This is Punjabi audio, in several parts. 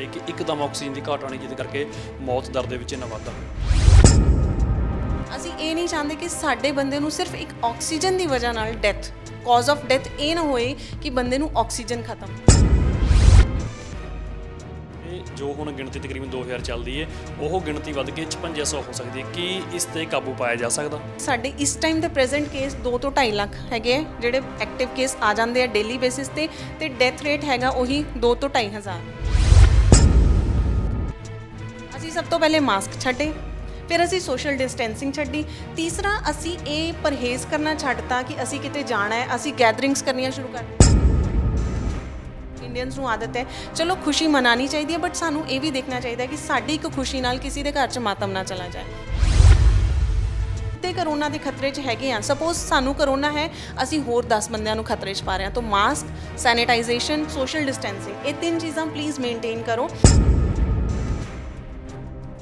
ਇੱਥੇ ਕਿ ਇੱਕਦਮ ਆਕਸੀਜਨ ਦੀ ਘਾਟ ਆਣੀ ਜਿਹਦੇ ਕਰਕੇ ਮੌਤ ਦਰ ਦੇ ਵਿੱਚ ਇਹਨਾਂ ਵਾਧਾ ਅਸੀਂ ਇਹ ਨਹੀਂ ਚਾਹੁੰਦੇ ਕਿ ਸਾਡੇ ਬੰਦੇ ਨੂੰ ਸਿਰਫ ਇੱਕ ਆਕਸੀਜਨ ਦੀ ਵਜ੍ਹਾ ਨਾਲ ਡੈਥ ਕਾਜ਼ ਆਫ ਡੈਥ ਇਹ ਨਾ ਹੋਏ ਕਿ ਬੰਦੇ ਨੂੰ ਆਕਸੀਜਨ ਖਤਮ ਜੋ ਹੁਣ ਗਿਣਤੀ ਤਕਰੀਬਨ 2000 ਚੱਲਦੀ ਏ ਉਹ ਗਿਣਤੀ ਵੱਧ ਕੇ 5500 ਹੋ ਸਕਦੀ ਹੈ ਕੀ ਇਸ ਤੇ ਕਾਬੂ ਪਾਇਆ ਜਾ ਸਕਦਾ ਸਾਡੇ ਇਸ ਟਾਈਮ ਦੇ ਪ੍ਰੈਜ਼ੈਂਟ ਕੇਸ 2 ਤੋਂ 2.5 ਲੱਖ ਹੈਗੇ ਜਿਹੜੇ ਐਕਟਿਵ ਕੇਸ ਆ ਜਾਂਦੇ ਆ ਡੇਲੀ ਬੇਸਿਸ ਤੇ ਤੇ ਡੈਥ ਰੇਟ ਹੈਗਾ ਉਹੀ 2 ਤੋਂ 2.5 ਹਜ਼ਾਰ ਅਸੀਂ ਸਭ ਤੋਂ ਪਹਿਲੇ ਮਾਸਕ ਛੱਡੇ ਫਿਰ ਅਸੀਂ ਸੋਸ਼ਲ ਡਿਸਟੈਂਸਿੰਗ ਛੱਡੀ ਤੀਸਰਾ ਅਸੀਂ ਇਹ ਪਰਹੇਜ਼ ਕਰਨਾ ਛੱਡਤਾ ਕਿ ਅਸੀਂ ਕਿਤੇ ਜਾਣਾ ਹੈ ਅਸੀਂ ਗੈਦਰਿੰਗਸ ਕਰਨੀਆਂ ਸ਼ੁਰੂ ਕਰ ਇੰਡੀਅਨਸ ਨੂੰ ਆਦਤ ਹੈ ਚਲੋ ਖੁਸ਼ੀ ਮਨਾਣੀ ਚਾਹੀਦੀ ਹੈ ਬਟ ਸਾਨੂੰ ਇਹ ਵੀ ਦੇਖਣਾ ਚਾਹੀਦਾ ਕਿ ਸਾਡੀ ਇੱਕ ਖੁਸ਼ੀ ਨਾਲ ਕਿਸੇ ਦੇ ਘਰ 'ਚ ਮਾਤਮ ਨਾ ਚਲਾ ਜਾਏ ਤੇ ਕਰੋਨਾ ਦੇ ਖਤਰੇ 'ਚ ਹੈਗੇ ਆ ਸਪੋਜ਼ ਸਾਨੂੰ ਕਰੋਨਾ ਹੈ ਅਸੀਂ ਹੋਰ 10 ਬੰਦਿਆਂ ਨੂੰ ਖਤਰੇ 'ਚ ਪਾ ਰਹੇ ਹਾਂ ਤਾਂ ਮਾਸਕ ਸੈਨੀਟਾਈਜੇਸ਼ਨ ਸੋਸ਼ਲ ਡਿਸਟੈਂਸਿੰਗ ਇਹ ਤਿੰਨ ਚੀਜ਼ਾਂ ਪਲੀਜ਼ ਮੇਨਟੇਨ ਕਰੋ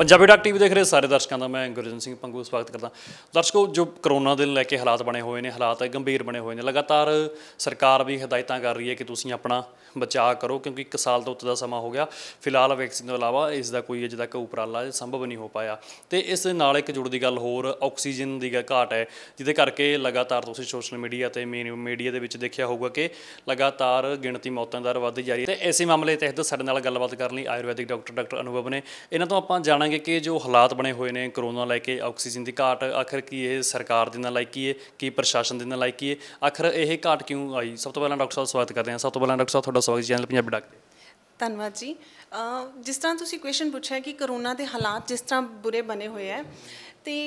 ਪੰਜਾਬੀ ਡਾਕ ਟੀਵੀ ਦੇਖ ਰਹੇ ਸਾਰੇ ਦਰਸ਼ਕਾਂ ਦਾ ਮੈਂ ਗੁਰਜਨ ਸਿੰਘ ਪੰਗੂ ਸਵਾਗਤ ਕਰਦਾ ਦਰਸ਼ਕੋ ਜੋ ਕਰੋਨਾ ਦੇ ਲੈ ਕੇ ਹਾਲਾਤ ਬਣੇ ਹੋਏ ਨੇ ਹਾਲਾਤ ਗੰਭੀਰ ਬਣੇ ਹੋਏ ਨੇ ਲਗਾਤਾਰ ਸਰਕਾਰ ਵੀ ਹਦਾਇਤਾਂ ਕਰ ਰਹੀ ਹੈ ਕਿ ਤੁਸੀਂ ਆਪਣਾ ਬਚਾਅ ਕਰੋ ਕਿਉਂਕਿ 1 ਸਾਲ ਤੋਂ ਉੱਤ ਦਾ ਸਮਾਂ ਹੋ ਗਿਆ ਫਿਲਹਾਲ ਵੈਕਸੀਨ ਤੋਂ ਇਲਾਵਾ ਇਸ ਦਾ ਕੋਈ ਅਜੇ ਤੱਕ ਉਪਰਾਲਾ ਸੰਭਵ ਨਹੀਂ ਹੋ ਪਾਇਆ ਤੇ ਇਸ ਨਾਲ ਇੱਕ ਜੁੜਦੀ ਗੱਲ ਹੋਰ ਆਕਸੀਜਨ ਦੀ ਘਾਟ ਹੈ ਜਿਹਦੇ ਕਰਕੇ ਲਗਾਤਾਰ ਤੁਸੀਂ ਸੋਸ਼ਲ ਮੀਡੀਆ ਤੇ ਮੀਡੀਆ ਦੇ ਵਿੱਚ ਦੇਖਿਆ ਹੋਊਗਾ ਕਿ ਲਗਾਤਾਰ ਗਿਣਤੀ ਮੌਤਾਂ ਦਾ ਵੱਧ ਜਾ ਰਹੀ ਹੈ ਤੇ ਇਸੇ ਮਾਮਲੇ ਤਹਿਤ ਸਾਡੇ ਨਾਲ ਗੱਲਬਾਤ ਕਰਨ ਲਈ ਆਯੁਰਵੈਦਿਕ ਡਾਕਟਰ ਡਾਕਟਰ ਅਨੁਭਵ ਨੇ ਇਹਨਾਂ ਤੋਂ ਆਪਾਂ ਜਾਣਾਂਗੇ ਕਰਾਂਗੇ ਕਿ ਜੋ ਹਾਲਾਤ ਬਣੇ ਹੋਏ ਨੇ ਕਰੋਨਾ ਲੈ ਕੇ ਆਕਸੀਜਨ ਦੀ ਘਾਟ ਆਖਰ ਕੀ ਇਹ ਸਰਕਾਰ ਦੇ ਨਾਲ ਲਾਇਕੀ ਹੈ ਕੀ ਪ੍ਰਸ਼ਾਸਨ ਦੇ ਨਾਲ ਲਾਇਕੀ ਹੈ ਆਖਰ ਇਹ ਘਾਟ ਕਿਉਂ ਆਈ ਸਭ ਤੋਂ ਪਹਿਲਾਂ ਡਾਕਟਰ ਸਾਹਿਬ ਸਵਾਗਤ ਕਰਦੇ ਹਾਂ ਸਭ ਤੋਂ ਪਹਿਲਾਂ ਡਾਕਟਰ ਸਾਹਿਬ ਤੁਹਾਡਾ ਸਵਾਗਤ ਚੈਨਲ ਪੰਜਾਬੀ ਡਾਕਟਰ ਧੰਨਵਾਦ ਜੀ ਜਿਸ ਤਰ੍ਹਾਂ ਤੁਸੀਂ ਕੁਐਸਚਨ ਪੁੱਛਿਆ ਕਿ ਕਰੋਨਾ ਦੇ ਹਾਲਾਤ ਜਿਸ ਤਰ੍ਹਾਂ ਬੁਰੇ ਬਣੇ ਹੋਏ ਹੈ ਤੇ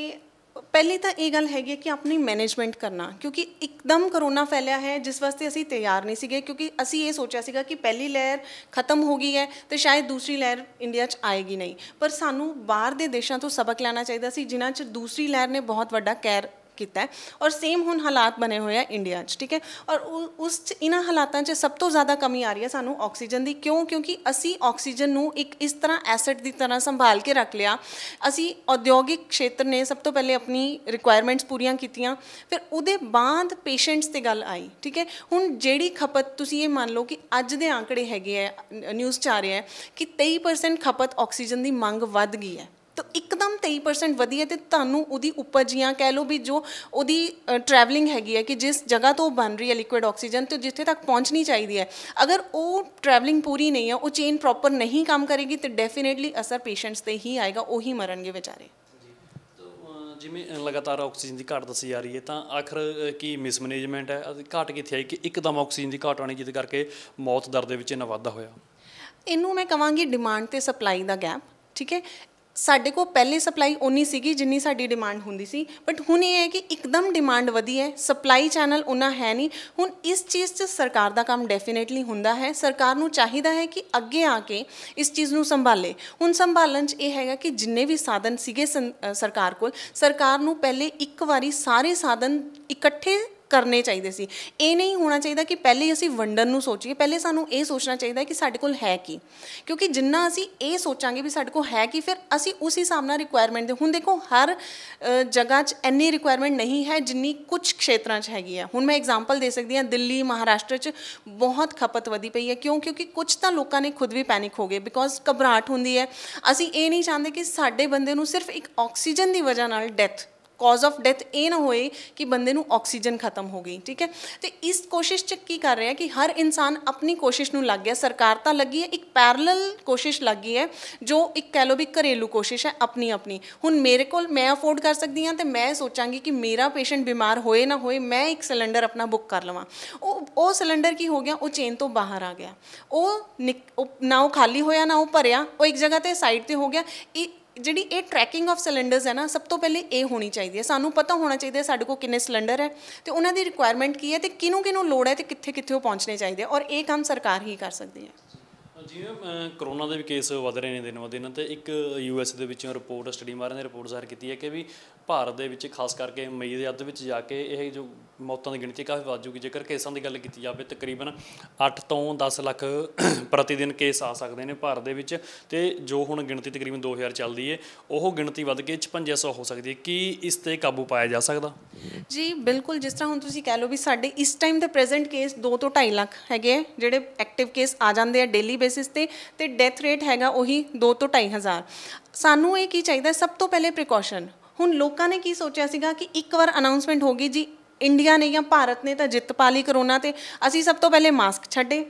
ਪਹਿਲੀ ਤਾਂ ਇਹ ਗੱਲ ਹੈਗੀ ਕਿ ਆਪਣੀ ਮੈਨੇਜਮੈਂਟ ਕਰਨਾ ਕਿਉਂਕਿ ਇੱਕਦਮ ਕਰੋਨਾ ਫੈਲਿਆ ਹੈ ਜਿਸ ਵਾਸਤੇ ਅਸੀਂ ਤਿਆਰ ਨਹੀਂ ਸੀਗੇ ਕਿਉਂਕਿ ਅਸੀਂ ਇਹ ਸੋਚਿਆ ਸੀਗਾ ਕਿ ਪਹਿਲੀ ਲਹਿਰ ਖਤਮ ਹੋ ਗਈ ਹੈ ਤੇ ਸ਼ਾਇਦ ਦੂਸਰੀ ਲਹਿਰ ਇੰਡੀਆ 'ਚ ਆਏਗੀ ਨਹੀਂ ਪਰ ਸਾਨੂੰ ਬਾਹਰ ਦੇ ਦੇਸ਼ਾਂ ਤੋਂ ਸਬਕ ਲੈਣਾ ਚਾਹੀਦਾ ਸੀ ਜਿਨ੍ਹਾਂ 'ਚ ਦੂਸਰੀ ਲਹਿਰ ਨੇ ਬਹੁਤ ਵੱਡਾ ਕਹਿਰ ਕੀਤਾ ਔਰ ਸੇਮ ਹੁਣ ਹਾਲਾਤ ਬਣੇ ਹੋਏ ਆ ਇੰਡੀਆ 'ਚ ਠੀਕ ਹੈ ਔਰ ਉਸ 'ਚ ਇਹਨਾਂ ਹਾਲਾਤਾਂ 'ਚ ਸਭ ਤੋਂ ਜ਼ਿਆਦਾ ਕਮੀ ਆ ਰਹੀ ਹੈ ਸਾਨੂੰ ਆਕਸੀਜਨ ਦੀ ਕਿਉਂ ਕਿਉਂਕਿ ਅਸੀਂ ਆਕਸੀਜਨ ਨੂੰ ਇੱਕ ਇਸ ਤਰ੍ਹਾਂ ਐਸੈਟ ਦੀ ਤਰ੍ਹਾਂ ਸੰਭਾਲ ਕੇ ਰੱਖ ਲਿਆ ਅਸੀਂ ਉਦਯੋਗਿਕ ਖੇਤਰ ਨੇ ਸਭ ਤੋਂ ਪਹਿਲੇ ਆਪਣੀ ਰਿਕੁਆਇਰਮੈਂਟਸ ਪੂਰੀਆਂ ਕੀਤੀਆਂ ਫਿਰ ਉਹਦੇ ਬਾਅਦ ਪੇਸ਼ੈਂਟਸ ਤੇ ਗੱਲ ਆਈ ਠੀਕ ਹੈ ਹੁਣ ਜਿਹੜੀ ਖਪਤ ਤੁਸੀਂ ਇਹ ਮੰਨ ਲਓ ਕਿ ਅੱਜ ਦੇ ਆંકੜੇ ਹੈਗੇ ਆ ਨਿਊਜ਼ 'ਚ ਆ ਰਿਹਾ ਹੈ ਕਿ 23% ਖਪਤ ਆਕਸੀਜਨ ਦੀ ਮੰਗ ਵੱਧ ਗਈ ਹੈ ਤਾਂ ਇੱਕਦਮ 23% ਵਧੀ ਹੈ ਤੇ ਤੁਹਾਨੂੰ ਉਹਦੀ ਉਪਜ ਜਾਂ ਕਹਿ ਲਓ ਵੀ ਜੋ ਉਹਦੀ ਟਰੈਵਲਿੰਗ ਹੈਗੀ ਹੈ ਕਿ ਜਿਸ ਜਗ੍ਹਾ ਤੋਂ ਬਣ ਰਹੀ ਹੈ ਲਿਕੁਇਡ ਆਕਸੀਜਨ ਤੇ ਜਿੱਥੇ ਤੱਕ ਪਹੁੰਚਣੀ ਚਾਹੀਦੀ ਹੈ ਅਗਰ ਉਹ ਟਰੈਵਲਿੰਗ ਪੂਰੀ ਨਹੀਂ ਹੈ ਉਹ ਚੇਨ ਪ੍ਰੋਪਰ ਨਹੀਂ ਕੰਮ ਕਰੇਗੀ ਤੇ ਡੈਫੀਨਿਟਲੀ ਅਸਰ ਪੇਸ਼ੈਂਟਸ ਤੇ ਹੀ ਆਏਗਾ ਉਹੀ ਮਰਨਗੇ ਵਿਚਾਰੇ ਜਿਵੇਂ ਲਗਾਤਾਰ ਆਕਸੀਜਨ ਦੀ ਘਾਟ ਦੱਸੀ ਜਾ ਰਹੀ ਹੈ ਤਾਂ ਆਖਰ ਕੀ ਮਿਸਮੈਨੇਜਮੈਂਟ ਹੈ ਘਾਟ ਕਿੱਥੇ ਆਈ ਕਿ ਇੱਕਦਮ ਆਕਸੀਜਨ ਦੀ ਘਾਟ ਆਣੀ ਜਿਹਦੇ ਕਰਕੇ ਮੌਤ ਦਰ ਦੇ ਵਿੱਚ ਇਹਨਾਂ ਵਾਧਾ ਹੋਇਆ ਇਹਨੂੰ ਮੈਂ ਕਹਾਂਗੀ ਡਿਮਾਂਡ ਤੇ ਸਪਲਾਈ ਦਾ ਗੈਪ ਠੀਕ ਹੈ ਸਾਡੇ ਕੋਲ ਪਹਿਲੇ ਸਪਲਾਈ ਉਨੀ ਸੀਗੀ ਜਿੰਨੀ ਸਾਡੀ ਡਿਮਾਂਡ ਹੁੰਦੀ ਸੀ ਬਟ ਹੁਣ ਇਹ ਹੈ ਕਿ ਇੱਕਦਮ ਡਿਮਾਂਡ ਵਧੀ ਹੈ ਸਪਲਾਈ ਚੈਨਲ ਉਨਾ ਹੈ ਨਹੀਂ ਹੁਣ ਇਸ ਚੀਜ਼ 'ਚ ਸਰਕਾਰ ਦਾ ਕੰਮ ਡੈਫੀਨੇਟਲੀ ਹੁੰਦਾ ਹੈ ਸਰਕਾਰ ਨੂੰ ਚਾਹੀਦਾ ਹੈ ਕਿ ਅੱਗੇ ਆ ਕੇ ਇਸ ਚੀਜ਼ ਨੂੰ ਸੰਭਾਲੇ ਹੁਣ ਸੰਭਾਲਣ 'ਚ ਇਹ ਹੈਗਾ ਕਿ ਜਿੰਨੇ ਵੀ ਸਾਧਨ ਸੀਗੇ ਸਰਕਾਰ ਕੋਲ ਸਰਕਾਰ ਨੂੰ ਪਹਿਲੇ ਇੱਕ ਵਾਰੀ ਸਾਰੇ ਸਾਧਨ ਇਕੱਠੇ ਕਰਨੇ ਚਾਹੀਦੇ ਸੀ ਇਹ ਨਹੀਂ ਹੋਣਾ ਚਾਹੀਦਾ ਕਿ ਪਹਿਲੇ ਅਸੀਂ ਵੰਡਣ ਨੂੰ ਸੋਚੀਏ ਪਹਿਲੇ ਸਾਨੂੰ ਇਹ ਸੋਚਣਾ ਚਾਹੀਦਾ ਕਿ ਸਾਡੇ ਕੋਲ ਹੈ ਕੀ ਕਿਉਂਕਿ ਜਿੰਨਾ ਅਸੀਂ ਇਹ ਸੋਚਾਂਗੇ ਵੀ ਸਾਡੇ ਕੋਲ ਹੈ ਕੀ ਫਿਰ ਅਸੀਂ ਉਸ ਹਿਸਾਬ ਨਾਲ ਰਿਕੁਆਇਰਮੈਂਟ ਦੇ ਹੁਣ ਦੇਖੋ ਹਰ ਜਗ੍ਹਾ 'ਚ ਇੰਨੀ ਰਿਕੁਆਇਰਮੈਂਟ ਨਹੀਂ ਹੈ ਜਿੰਨੀ ਕੁਝ ਖੇਤਰਾਂ 'ਚ ਹੈਗੀ ਆ ਹੁਣ ਮੈਂ ਐਗਜ਼ਾਮਪਲ ਦੇ ਸਕਦੀ ਹਾਂ ਦਿੱਲੀ ਮਹਾਰਾਸ਼ਟਰ 'ਚ ਬਹੁਤ ਖਪਤ ਵਧੀ ਪਈ ਹੈ ਕਿਉਂ ਕਿਉਂਕਿ ਕੁਝ ਤਾਂ ਲੋਕਾਂ ਨੇ ਖੁਦ ਵੀ ਪੈਨਿਕ ਹੋ ਗਏ ਬਿਕੋਜ਼ ਘਬਰਾਹਟ ਹੁੰਦੀ ਹੈ ਅਸੀਂ ਇਹ ਨਹੀਂ ਚਾਹੁੰਦੇ ਕਿ ਸਾਡੇ ਬੰਦੇ ਨੂੰ ਸਿਰਫ ਇੱਕ ਆਕਸੀਜਨ ਦੀ ਵਜ੍ਹਾ ਨਾਲ ਡੈਥ ਕਾਜ਼ ਆਫ ਡੈਥ ਇਹ ਨਾ ਹੋਏ ਕਿ ਬੰਦੇ ਨੂੰ ਆਕਸੀਜਨ ਖਤਮ ਹੋ ਗਈ ਠੀਕ ਹੈ ਤੇ ਇਸ ਕੋਸ਼ਿਸ਼ ਚ ਕੀ ਕਰ ਰਿਹਾ ਕਿ ਹਰ ਇਨਸਾਨ ਆਪਣੀ ਕੋਸ਼ਿਸ਼ ਨੂੰ ਲੱਗ ਗਿਆ ਸਰਕਾਰ ਤਾਂ ਲੱਗੀ ਹੈ ਇੱਕ ਪੈਰਲਲ ਕੋਸ਼ਿਸ਼ ਲੱਗੀ ਹੈ ਜੋ ਇੱਕ ਕੈਲੋਬਿਕ ਘਰੇਲੂ ਕੋਸ਼ਿਸ਼ ਹੈ ਆਪਣੀ ਆਪਣੀ ਹੁਣ ਮੇਰੇ ਕੋਲ ਮੈਂ ਅਫੋਰਡ ਕਰ ਸਕਦੀ ਹਾਂ ਤੇ ਮੈਂ ਸੋਚਾਂਗੀ ਕਿ ਮੇਰਾ ਪੇਸ਼ੈਂਟ ਬਿਮਾਰ ਹੋਏ ਨਾ ਹੋਏ ਮੈਂ ਇੱਕ ਸਿਲੰਡਰ ਆਪਣਾ ਬੁੱਕ ਕਰ ਲਵਾਂ ਉਹ ਉਹ ਸਿਲੰਡਰ ਕੀ ਹੋ ਗਿਆ ਉਹ ਚੇਨ ਤੋਂ ਬਾਹਰ ਆ ਗਿਆ ਉਹ ਨਾ ਉਹ ਖਾਲੀ ਹੋਇਆ ਨਾ ਉਹ ਭਰਿਆ ਉਹ ਇੱਕ ਜਗ੍ਹਾ ਤੇ ਸਾਈਡ ਤੇ ਹੋ ਗਿਆ ਇਹ ਜਿਹੜੀ ਇਹ ਟਰੈਕਿੰਗ ਆਫ ਸਿਲੰਡਰਸ ਹੈ ਨਾ ਸਭ ਤੋਂ ਪਹਿਲੇ ਇਹ ਹੋਣੀ ਚਾਹੀਦੀ ਹੈ ਸਾਨੂੰ ਪਤਾ ਹੋਣਾ ਚਾਹੀਦਾ ਸਾਡੇ ਕੋਲ ਕਿੰਨੇ ਸਿਲੰਡਰ ਹੈ ਤੇ ਉਹਨਾਂ ਦੀ ਰਿਕੁਆਇਰਮੈਂਟ ਕੀ ਹੈ ਤੇ ਕਿਨੂੰ ਕਿਨੂੰ ਲੋੜ ਹੈ ਤੇ ਕਿੱਥੇ ਕਿੱਥੇ ਉਹ ਪਹੁੰਚਣੇ ਚਾਹੀਦੇ ਔਰ ਇਹ ਕੰਮ ਸਰਕਾਰ ਹੀ ਕਰ ਸਕਦੀ ਹੈ ਜਿਵੇਂ ਕਰੋਨਾ ਦੇ ਵੀ ਕੇਸ ਵਧ ਰਹੇ ਨੇ ਦਿਨੋ ਦਿਨ ਤੇ ਇੱਕ ਐਸ ਦੇ ਵਿੱਚੋਂ ਰਿਪੋਰਟ ਸਟੱਡੀ ਮਾਰਨ ਨੇ ਰਿਪੋਰਟ ਜ਼ਾਹਰ ਕੀਤੀ ਹੈ ਕਿ ਵੀ ਭਾਰਤ ਦੇ ਵਿੱਚ ਖਾਸ ਕਰਕੇ ਮਈ ਦੇ ਅੱਧ ਵਿੱਚ ਜਾ ਕੇ ਇਹ ਜੋ ਮੌਤਾਂ ਦੀ ਗਿਣਤੀ ਕਾਫੀ ਵੱਧ ਜੂਗੀ ਜੇਕਰ ਕੇਸਾਂ ਦੀ ਗੱਲ ਕੀਤੀ ਜਾਵੇ ਤਕਰੀਬਨ 8 ਤੋਂ 10 ਲੱਖ ਪ੍ਰਤੀ ਦਿਨ ਕੇਸ ਆ ਸਕਦੇ ਨੇ ਭਾਰਤ ਦੇ ਵਿੱਚ ਤੇ ਜੋ ਹੁਣ ਗਿਣਤੀ ਤਕਰੀਬਨ 2000 ਚੱਲਦੀ ਏ ਉਹ ਗਿਣਤੀ ਵੱਧ ਕੇ 5600 ਹੋ ਸਕਦੀ ਏ ਕੀ ਇਸ ਤੇ ਕਾਬੂ ਪਾਇਆ ਜਾ ਸਕਦਾ ਜੀ ਬਿਲਕੁਲ ਜਿਸ ਤਰ੍ਹਾਂ ਹੁਣ ਤੁਸੀਂ ਕਹਿ ਲਓ ਵੀ ਸਾਡੇ ਇਸ ਟਾਈਮ ਦੇ ਪ੍ਰੈਜ਼ੈਂਟ ਕੇਸ 2 ਤੋਂ 2.5 ਲੱਖ ਹੈਗੇ ਜਿਹੜੇ ਐਕਟਿਵ ਕੇਸ ਆ ਜਾਂਦੇ ਆ ਡੇਲੀ ਬੇਸਿਸ ਤੇ ਤੇ ਡੈਥ ਰੇਟ ਹੈਗਾ ਉਹੀ 2 ਤੋਂ 2.5000 ਸਾਨੂੰ ਇਹ ਕੀ ਚਾਹੀਦਾ ਸਭ ਤੋਂ ਪਹਿਲੇ ਪ੍ਰੀਕਾਸ਼ਨ ਹੁਣ ਲੋਕਾਂ ਨੇ ਕੀ ਸੋਚਿਆ ਸੀਗਾ ਕਿ ਇੱਕ ਵਾਰ ਅਨਾਉਂਸਮੈਂਟ ਹੋ ਗਈ ਜੀ ਇੰਡੀਆ ਨੇ ਜਾਂ ਭਾਰਤ ਨੇ ਤਾਂ ਜਿੱਤ ਪਾ ਲਈ ਕਰੋਨਾ ਤੇ ਅਸੀਂ ਸਭ ਤੋਂ ਪਹਿਲੇ ਮਾਸਕ ਛੱਡੇ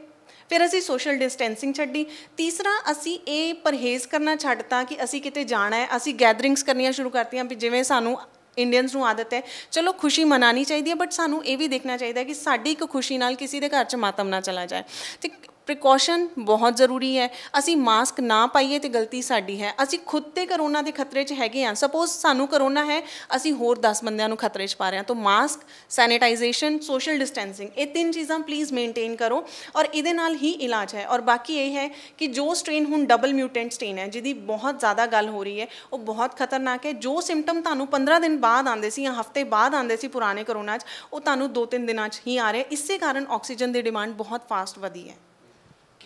ਫਿਰ ਅਸੀਂ ਸੋਸ਼ਲ ਡਿਸਟੈਂਸਿੰਗ ਛੱਡੀ ਤੀਸਰਾ ਅਸੀਂ ਇਹ ਪਰਹੇਜ਼ ਕਰਨਾ ਛੱਡਤਾ ਕਿ ਅਸੀਂ ਕਿਤੇ ਜਾਣਾ ਹੈ ਅਸੀਂ ਗੈਦਰਿੰਗਸ ਕਰਨੀਆਂ ਸ਼ੁਰੂ ਕਰਤੀਆਂ ਵੀ ਜਿਵੇਂ ਸਾਨੂੰ ਇੰਡੀਅਨਸ ਨੂੰ ਆਦਤ ਹੈ ਚਲੋ ਖੁਸ਼ੀ ਮਨਾਣੀ ਚਾਹੀਦੀ ਹੈ ਬਟ ਸਾਨੂੰ ਇਹ ਵੀ ਦੇਖਣਾ ਚਾਹੀਦਾ ਕਿ ਸਾਡੀ ਇੱਕ ਖੁਸ਼ੀ ਨਾਲ ਕਿਸੇ ਦੇ ਘਰ 'ਚ ਮਾਤਮ ਨਾ ਚਲਾ ਜਾਏ ਤੇ ਪ੍ਰੀਕਾਸ਼ਨ ਬਹੁਤ ਜ਼ਰੂਰੀ ਹੈ ਅਸੀਂ ਮਾਸਕ ਨਾ ਪਾਈਏ ਤੇ ਗਲਤੀ ਸਾਡੀ ਹੈ ਅਸੀਂ ਖੁਦ ਤੇ ਕਰੋਨਾ ਦੇ ਖਤਰੇ 'ਚ ਹੈਗੇ ਆ ਸਪੋਜ਼ ਸਾਨੂੰ ਕਰੋਨਾ ਹੈ ਅਸੀਂ ਹੋਰ 10 ਬੰਦਿਆਂ ਨੂੰ ਖਤਰੇ 'ਚ ਪਾ ਰਹੇ ਹਾਂ ਤਾਂ ਮਾਸਕ ਸੈਨੀਟਾਈਜੇਸ਼ਨ ਸੋਸ਼ਲ ਡਿਸਟੈਂਸਿੰਗ ਇਹ ਤਿੰਨ ਚੀਜ਼ਾਂ ਪਲੀਜ਼ ਮੇਨਟੇਨ ਕਰੋ ਔਰ ਇਹਦੇ ਨਾਲ ਹੀ ਇਲਾਜ ਹੈ ਔਰ ਬਾਕੀ ਇਹ ਹੈ ਕਿ ਜੋ ਸਟ੍ਰੇਨ ਹੁਣ ਡਬਲ ਮਿਊਟੈਂਟ ਸਟ੍ਰੇਨ ਹੈ ਜਿਹਦੀ ਬਹੁਤ ਜ਼ਿਆਦਾ ਗੱਲ ਹੋ ਰਹੀ ਹੈ ਉਹ ਬਹੁਤ ਖਤਰਨਾਕ ਹੈ ਜੋ ਸਿੰਪਟਮ ਤੁਹਾਨੂੰ 15 ਦਿਨ ਬਾਅਦ ਆਉਂਦੇ ਸੀ ਜਾਂ ਹਫਤੇ ਬਾਅਦ ਆਉਂਦੇ ਸੀ ਪੁਰਾਣੇ ਕਰੋਨਾ 'ਚ ਉਹ ਤੁਹਾਨੂੰ 2-3 ਦਿਨਾਂ 'ਚ ਹੀ ਆ ਰਹੇ ਇਸੇ ਕਾਰਨ ਆਕਸੀਜਨ ਦੀ ਡਿਮਾਂਡ ਬਹੁਤ ਫਾਸਟ ਵਧੀ ਹੈ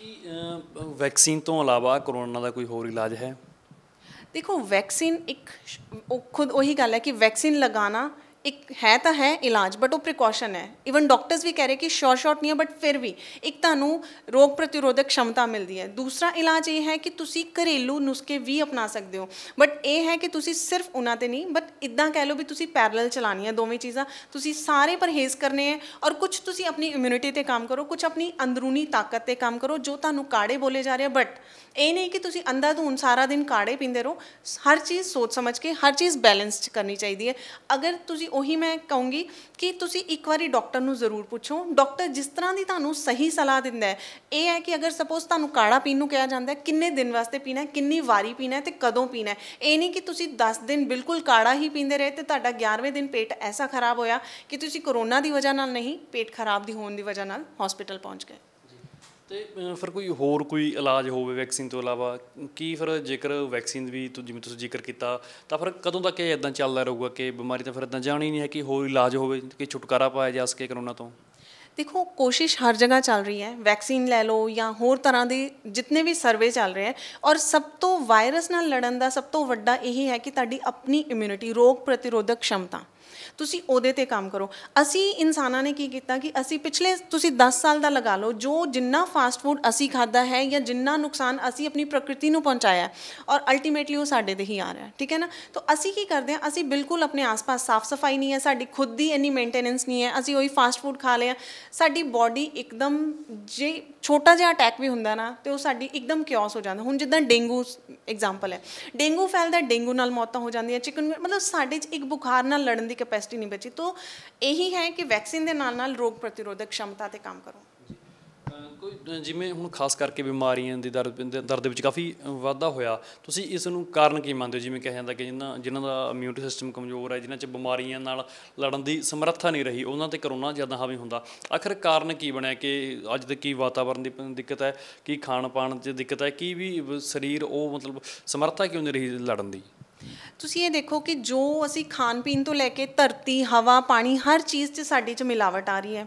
ਕੀ ਵੈਕਸੀਨ ਤੋਂ ਇਲਾਵਾ ਕਰੋਨਾ ਦਾ ਕੋਈ ਹੋਰ ਇਲਾਜ ਹੈ ਦੇਖੋ ਵੈਕਸੀਨ ਇੱਕ ਉਹ ਖੁਦ ਉਹੀ ਗੱਲ ਹੈ ਕਿ ਵੈਕਸੀਨ ਲਗਾਣਾ ਇੱਕ ਹੈ ਤਾਂ ਹੈ ਇਲਾਜ ਬਟ ਉਹ ਪ੍ਰੀਕਾਸ਼ਨ ਹੈ ਇਵਨ ਡਾਕਟਰਸ ਵੀ ਕਹਿ ਰਹੇ ਕਿ ਸ਼ੋਰ ਸ਼ਾਟ ਨਹੀਂ ਹੈ ਬਟ ਫਿਰ ਵੀ ਇੱਕ ਤੁਹਾਨੂੰ ਰੋਗ ਪ੍ਰਤੀਰੋਧਕ ਸ਼ਮਤਾ ਮਿਲਦੀ ਹੈ ਦੂਸਰਾ ਇਲਾਜ ਇਹ ਹੈ ਕਿ ਤੁਸੀਂ ਘਰੇਲੂ ਨੁਸਖੇ ਵੀ ਅਪਣਾ ਸਕਦੇ ਹੋ ਬਟ ਇਹ ਹੈ ਕਿ ਤੁਸੀਂ ਸਿਰਫ ਉਹਨਾਂ ਤੇ ਨਹੀਂ ਬਟ ਇਦਾਂ ਕਹਿ ਲਓ ਵੀ ਤੁਸੀਂ ਪੈਰਲਲ ਚਲਾਣੀਆਂ ਦੋਵੇਂ ਚੀਜ਼ਾਂ ਤੁਸੀਂ ਸਾਰੇ ਪਰਹੇਜ਼ ਕਰਨੇ ਹੈ ਔਰ ਕੁਝ ਤੁਸੀਂ ਆਪਣੀ ਇਮਿਊਨਿਟੀ ਤੇ ਕੰਮ ਕਰੋ ਕੁਝ ਆਪਣੀ ਅੰਦਰੂਨੀ ਤਾਕਤ ਤੇ ਕੰਮ ਕਰੋ ਜੋ ਤੁਹਾਨੂੰ ਕਾੜੇ ਬੋਲੇ ਜਾ ਰਹੇ ਬਟ ਇਹ ਨਹੀਂ ਕਿ ਤੁਸੀਂ ਤੋਂ ਸਾਰਾ ਦਿਨ ਕਾੜੇ ਪੀਂਦੇ ਰਹੋ ਹਰ ਚੀਜ਼ ਸੋਚ ਸਮਝ ਕੇ ਹਰ ਚੀਜ਼ ਬੈਲੈਂਸਡ ਕਰਨੀ ਚਾਹੀਦੀ ਹੈ ਅਗਰ ਤੁਸੀਂ ਉਹੀ ਮੈਂ ਕਹੂੰਗੀ ਕਿ ਤੁਸੀਂ ਇੱਕ ਵਾਰੀ ਡਾਕਟਰ ਨੂੰ ਜ਼ਰੂਰ ਪੁੱਛੋ ਡਾਕਟਰ ਜਿਸ ਤਰ੍ਹਾਂ ਦੀ ਤੁਹਾਨੂੰ ਸਹੀ ਸਲਾਹ ਦਿੰਦਾ ਹੈ ਇਹ ਹੈ ਕਿ ਅਗਰ ਸਪੋਜ਼ ਤੁਹਾਨੂੰ ਕਾੜਾ ਪੀਣ ਨੂੰ ਕਿਹਾ ਜਾਂਦਾ ਹੈ ਕਿੰਨੇ ਦਿਨ ਵਾਸਤੇ ਪੀਣਾ ਹੈ ਕਿੰਨੀ ਵਾਰੀ ਪੀਣਾ ਹੈ ਤੇ ਕਦੋਂ ਪੀਣਾ ਹੈ ਇਹ ਨਹੀਂ ਕਿ ਤੁਸੀਂ 10 ਦਿਨ ਬਿਲਕੁਲ ਕਾੜਾ ਹੀ ਪੀਂਦੇ ਰਹੇ ਤੇ ਤੁਹਾਡਾ 11ਵੇਂ ਦਿਨ ਪੇਟ ਐਸਾ ਖਰਾਬ ਹੋਇਆ ਕਿ ਤੁਸੀਂ ਕਰੋਨਾ ਦੀ ਵਜ੍ਹਾ ਨਾਲ ਨਹੀਂ ਪੇਟ ਖਰਾਬ ਦੀ ਹੋਣ ਦੀ ਵਜ੍ਹਾ ਨਾਲ ਹਸਪੀਟਲ ਪਹੁੰਚ ਗਏ ਤੇ ਫਿਰ ਕੋਈ ਹੋਰ ਕੋਈ ਇਲਾਜ ਹੋਵੇ ਵੈਕਸੀਨ ਤੋਂ ਇਲਾਵਾ ਕੀ ਫਿਰ ਜੇਕਰ ਵੈਕਸੀਨ ਵੀ ਜਿਵੇਂ ਤੁਸੀਂ ਜ਼ਿਕਰ ਕੀਤਾ ਤਾਂ ਫਿਰ ਕਦੋਂ ਤੱਕ ਇਹ ਇਦਾਂ ਚੱਲਦਾ ਰਹੂਗਾ ਕਿ ਬਿਮਾਰੀ ਤਾਂ ਫਿਰ ਇਦਾਂ ਜਾਣੀ ਨਹੀਂ ਹੈ ਕਿ ਹੋਰ ਇਲਾਜ ਹੋਵੇ ਕਿ ਛੁਟਕਾਰਾ ਪਾਇਆ ਜਾ ਸਕੇ ਕਰੋਨਾ ਤੋਂ ਦੇਖੋ ਕੋਸ਼ਿਸ਼ ਹਰ ਜਗ੍ਹਾ ਚੱਲ ਰਹੀ ਹੈ ਵੈਕਸੀਨ ਲੈ ਲਓ ਜਾਂ ਹੋਰ ਤਰ੍ਹਾਂ ਦੇ ਜਿੰਨੇ ਵੀ ਸਰਵੇ ਚੱਲ ਰਹੇ ਹੈ ਔਰ ਸਭ ਤੋਂ ਵਾਇਰਸ ਨਾਲ ਲੜਨ ਦਾ ਸਭ ਤੋਂ ਵੱਡਾ ਇਹ ਹੈ ਕਿ ਤੁਹਾਡੀ ਆਪਣੀ ਇਮਿਊਨਿਟੀ ਰੋਗ ਪ੍ਰਤੀਰੋਧਕ ਸ਼ਮਤਾ ਤੁਸੀਂ ਉਹਦੇ ਤੇ ਕੰਮ ਕਰੋ ਅਸੀਂ ਇਨਸਾਨਾਂ ਨੇ ਕੀ ਕੀਤਾ ਕਿ ਅਸੀਂ ਪਿਛਲੇ ਤੁਸੀਂ 10 ਸਾਲ ਦਾ ਲਗਾ ਲਓ ਜੋ ਜਿੰਨਾ ਫਾਸਟ ਫੂਡ ਅਸੀਂ ਖਾਦਾ ਹੈ ਜਾਂ ਜਿੰਨਾ ਨੁਕਸਾਨ ਅਸੀਂ ਆਪਣੀ ਪ੍ਰਕਿਰਤੀ ਨੂੰ ਪਹੁੰਚਾਇਆ ਔਰ ਅਲਟੀਮੇਟਲੀ ਉਹ ਸਾਡੇ ਤੇ ਹੀ ਆ ਰਿਹਾ ਠੀਕ ਹੈ ਨਾ ਤਾਂ ਅਸੀਂ ਕੀ ਕਰਦੇ ਹਾਂ ਅਸੀਂ ਬਿਲਕੁਲ ਆਪਣੇ ਆਸ-ਪਾਸ ਸਾਫ਼ ਸਫਾਈ ਨਹੀਂ ਹੈ ਸਾਡੀ ਖੁਦ ਦੀ ਇੰਨੀ ਮੇਨਟੇਨੈਂਸ ਨਹੀਂ ਹੈ ਅਸੀਂ ਉਹੀ ਫਾਸਟ ਫੂਡ ਖਾ ਲਿਆ ਸਾਡੀ ਬਾਡੀ ਇੱਕਦਮ ਜੇ ਛੋਟਾ ਜਿਹਾ ਅਟੈਕ ਵੀ ਹੁੰਦਾ ਨਾ ਤੇ ਉਹ ਸਾਡੀ ਇੱਕਦਮ ਕਿਓਸ ਹੋ ਜਾਂਦਾ ਹੁਣ ਜਿੱਦਾਂ ਡੇਂਗੂ ਐਗਜ਼ਾਮਪਲ ਹੈ ਡੇਂਗੂ ਫੈਲਦਾ ਡੇਂਗੂ ਨਾਲ ਮੌਤਾਂ ਹੋ ਜਾਂਦੀਆਂ ਚਿਕਨ ਮਤਲਬ ਸਾਡੇ 'ਚ ਇੱਕ ਬੁਖਾਰ ਨਾਲ ਲੜਨ ਦੀ ਕੈਪੈਸਿਟੀ ਕੈਪੈਸਿਟੀ ਨਹੀਂ ਬਚੀ ਤੋਂ ਇਹੀ ਹੈ ਕਿ ਵੈਕਸੀਨ ਦੇ ਨਾਲ ਨਾਲ ਰੋਗ ਪ੍ਰਤੀਰੋਧਕ ਸ਼ਮਤਾ ਤੇ ਕੰਮ ਕਰੋ ਕੋਈ ਜਿਵੇਂ ਹੁਣ ਖਾਸ ਕਰਕੇ ਬਿਮਾਰੀਆਂ ਦੀ ਦਰ ਦਰ ਦੇ ਵਿੱਚ ਕਾਫੀ ਵਾਧਾ ਹੋਇਆ ਤੁਸੀਂ ਇਸ ਨੂੰ ਕਾਰਨ ਕੀ ਮੰਨਦੇ ਹੋ ਜਿਵੇਂ ਕਿਹਾ ਜਾਂਦਾ ਕਿ ਜਿਨ੍ਹਾਂ ਜਿਨ੍ਹਾਂ ਦਾ ਇਮਿਊਨਿਟੀ ਸਿਸਟਮ ਕਮਜ਼ੋਰ ਹੈ ਜਿਨ੍ਹਾਂ 'ਚ ਬਿਮਾਰੀਆਂ ਨਾਲ ਲੜਨ ਦੀ ਸਮਰੱਥਾ ਨਹੀਂ ਰਹੀ ਉਹਨਾਂ ਤੇ ਕਰੋਨਾ ਜ਼ਿਆਦਾ ਹਾਵੀ ਹੁੰਦਾ ਆਖਰ ਕਾਰਨ ਕੀ ਬਣਿਆ ਕਿ ਅੱਜ ਦੇ ਕੀ ਵਾਤਾਵਰਣ ਦੀ ਦਿੱਕਤ ਹੈ ਕੀ ਖਾਣ ਪਾਣ 'ਚ ਦਿੱਕਤ ਹੈ ਕੀ ਵੀ ਸਰੀਰ ਉਹ ਮਤਲਬ ਸਮਰੱਥਾ ਕਿਉਂ ਨਹੀਂ ਰਹੀ ਲੜਨ ਦੀ ਤੁਸੀਂ ਇਹ ਦੇਖੋ ਕਿ ਜੋ ਅਸੀਂ ਖਾਣ ਪੀਣ ਤੋਂ ਲੈ ਕੇ ਧਰਤੀ ਹਵਾ ਪਾਣੀ ਹਰ ਚੀਜ਼ 'ਚ ਸਾਡੇ 'ਚ ਮਿਲਾਵਟ ਆ ਰਹੀ ਹੈ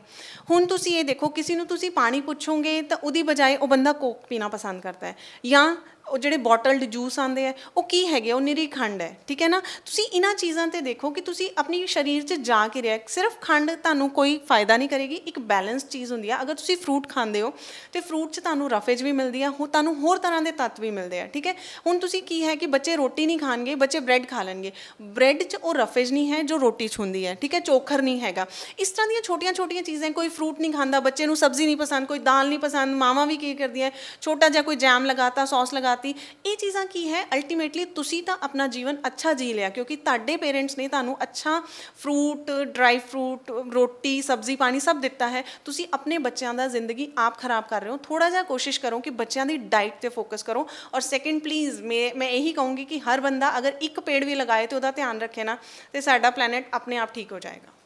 ਹੁਣ ਤੁਸੀਂ ਇਹ ਦੇਖੋ ਕਿਸੇ ਨੂੰ ਤੁਸੀਂ ਪਾਣੀ ਪੁੱਛੋਗੇ ਤਾਂ ਉਹਦੀ ਬਜਾਏ ਉਹ ਬੰਦਾ ਕੋਕ ਪੀਣਾ ਪਸੰਦ ਕਰਦਾ ਹੈ ਜਾਂ ਉਹ ਜਿਹੜੇ ਬੋਟਲਡ ਜੂਸ ਆਂਦੇ ਆ ਉਹ ਕੀ ਹੈਗੇ ਉਹ ਨਿਰੀ ਖੰਡ ਹੈ ਠੀਕ ਹੈ ਨਾ ਤੁਸੀਂ ਇਹਨਾਂ ਚੀਜ਼ਾਂ ਤੇ ਦੇਖੋ ਕਿ ਤੁਸੀਂ ਆਪਣੀ ਸਰੀਰ 'ਚ ਜਾ ਕੇ ਰਿਹਾ ਸਿਰਫ ਖੰਡ ਤੁਹਾਨੂੰ ਕੋਈ ਫਾਇਦਾ ਨਹੀਂ ਕਰੇਗੀ ਇੱਕ ਬੈਲੈਂਸ ਚੀਜ਼ ਹੁੰਦੀ ਆ ਅਗਰ ਤੁਸੀਂ ਫਰੂਟ ਖਾਂਦੇ ਹੋ ਤੇ ਫਰੂਟ 'ਚ ਤੁਹਾਨੂੰ ਰਫੇਜ ਵੀ ਮਿਲਦੀ ਆ ਹੋ ਤੁਹਾਨੂੰ ਹੋਰ ਤਰ੍ਹਾਂ ਦੇ ਤੱਤ ਵੀ ਮਿਲਦੇ ਆ ਠੀਕ ਹੈ ਹੁਣ ਤੁਸੀਂ ਕੀ ਹੈ ਕਿ ਬੱਚੇ ਰੋਟੀ ਨਹੀਂ ਖਾਣਗੇ ਬੱਚੇ ਬ੍ਰੈਡ ਖਾ ਲੈਣਗੇ ਬ੍ਰੈਡ 'ਚ ਉਹ ਰਫੇਜ ਨਹੀਂ ਹੈ ਜੋ ਰੋਟੀ 'ਚ ਹੁੰਦੀ ਹੈ ਠੀਕ ਹੈ ਚੋਖਰ ਨਹੀਂ ਹੈਗਾ ਇਸ ਤਰ੍ਹਾਂ ਦੀਆਂ ਛੋਟੀਆਂ-ਛੋਟੀਆਂ ਚੀਜ਼ਾਂ ਕੋਈ ਫਰੂਟ ਨਹੀਂ ਖਾਂਦਾ ਬੱਚੇ ਨੂੰ ਸਬਜ਼ੀ ਨਹੀਂ ਪਸੰਦ ਕੋਈ ਦਾਲ ਨਹੀਂ ਪਸੰਦ ਮਾਵਾ ਵੀ ਕੀ ਕਰਦੀ ਹੈ ਛੋਟਾ ਜਿਹਾ ਕੋਈ ਜੈਮ ਲਗਾਤਾ ਸੌਸ ਲਗਾਤਾ ਕਰਤੀ ਇਹ ਚੀਜ਼ਾਂ ਕੀ ਹੈ ਅਲਟੀਮੇਟਲੀ ਤੁਸੀਂ ਤਾਂ ਆਪਣਾ ਜੀਵਨ ਅੱਛਾ ਜੀ ਲਿਆ ਕਿਉਂਕਿ ਤੁਹਾਡੇ ਪੇਰੈਂਟਸ ਨੇ ਤੁਹਾਨੂੰ ਅੱਛਾ ਫਰੂਟ ਡਰਾਈ ਫਰੂਟ ਰੋਟੀ ਸਬਜ਼ੀ ਪਾਣੀ ਸਭ ਦਿੱਤਾ ਹੈ ਤੁਸੀਂ ਆਪਣੇ ਬੱਚਿਆਂ ਦਾ ਜ਼ਿੰਦਗੀ ਆਪ ਖਰਾਬ ਕਰ ਰਹੇ ਹੋ ਥੋੜਾ ਜਿਹਾ ਕੋਸ਼ਿਸ਼ ਕਰੋ ਕਿ ਬੱਚਿਆਂ ਦੀ ਡਾਈਟ ਤੇ ਫੋਕਸ ਕਰੋ ਔਰ ਸੈਕਿੰਡ ਪਲੀਜ਼ ਮੈਂ ਮੈਂ ਇਹੀ ਕਹੂੰਗੀ ਕਿ ਹਰ ਬੰਦਾ ਅਗਰ ਇੱਕ ਪੇੜ ਵੀ ਲਗਾਏ ਤੇ ਉਹਦਾ ਧਿਆਨ ਰੱਖੇ ਨਾ ਤੇ ਸਾਡਾ ਪਲੈਨਟ ਆਪਣੇ ਆਪ ਠੀਕ ਹੋ ਜਾਏਗਾ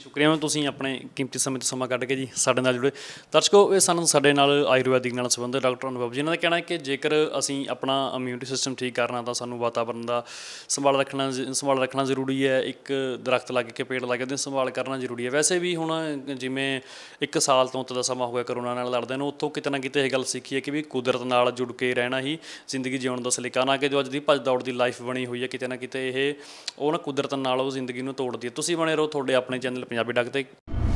ਸ਼ੁਕਰੀਆ ਮੈਂ ਤੁਸੀਂ ਆਪਣੇ ਕੀਮਤੀ ਸਮੇਂ ਤੋਂ ਸਮਾਂ ਕੱਢ ਕੇ ਜੀ ਸਾਡੇ ਨਾਲ ਜੁੜੇ ਦਰਸ਼ਕੋ ਇਹ ਸਾਨੂੰ ਸਾਡੇ ਨਾਲ ਆਯੁਰਵੈਦਿਕ ਨਾਲ ਸੰਬੰਧਿਤ ਡਾਕਟਰ ਅਨੁਭਵ ਜੀ ਇਹਨਾਂ ਦਾ ਕਹਿਣਾ ਹੈ ਕਿ ਜੇਕਰ ਅਸੀਂ ਆਪਣਾ ਇਮਿਊਨਿਟੀ ਸਿਸਟਮ ਠੀਕ ਕਰਨਾ ਤਾਂ ਸਾਨੂੰ ਵਾਤਾਵਰਣ ਦਾ ਸੰਭਾਲ ਰੱਖਣਾ ਸੰਭਾਲ ਰੱਖਣਾ ਜ਼ਰੂਰੀ ਹੈ ਇੱਕ ਦਰਖਤ ਲੱਗ ਕੇ ਪੇੜ ਲੱਗ ਕੇ ਸੰਭਾਲ ਕਰਨਾ ਜ਼ਰੂਰੀ ਹੈ ਵੈਸੇ ਵੀ ਹੁਣ ਜਿਵੇਂ ਇੱਕ ਸਾਲ ਤੋਂ ਉੱਤ ਦਾ ਸਮਾਂ ਹੋਇਆ ਕਰੋਨਾ ਨਾਲ ਲੜਦੇ ਨੇ ਉੱਥੋਂ ਕਿਤੇ ਨਾ ਕਿਤੇ ਇਹ ਗੱਲ ਸਿੱਖੀ ਹੈ ਕਿ ਵੀ ਕੁਦਰਤ ਨਾਲ ਜੁੜ ਕੇ ਰਹਿਣਾ ਹੀ ਜ਼ਿੰਦਗੀ ਜਿਉਣ ਦਾ ਸਲੀਕਾ ਨਾ ਕਿ ਜੋ ਅੱਜ ਦੀ ਭੱਜ ਦੌੜ ਦੀ ਲਾਈਫ ਬਣੀ ਹੋਈ ਹੈ ਕਿਤੇ ਨਾ ਕਿਤੇ ਇਹ ਉਹ ਨਾ ਕੁਦਰਤ ਨਾਲ ਉਹ ਜ਼ਿੰਦਗੀ ਨੂੰ ਤੋੜਦੀ ਹੈ ਤੁਸੀਂ ਬਣੇ ਰਹੋ ਤੁਹਾਡੇ ਆਪਣੇ ਚੈਨਲ ਪੰਜਾਬੀ ਡੱਕ ਤੇ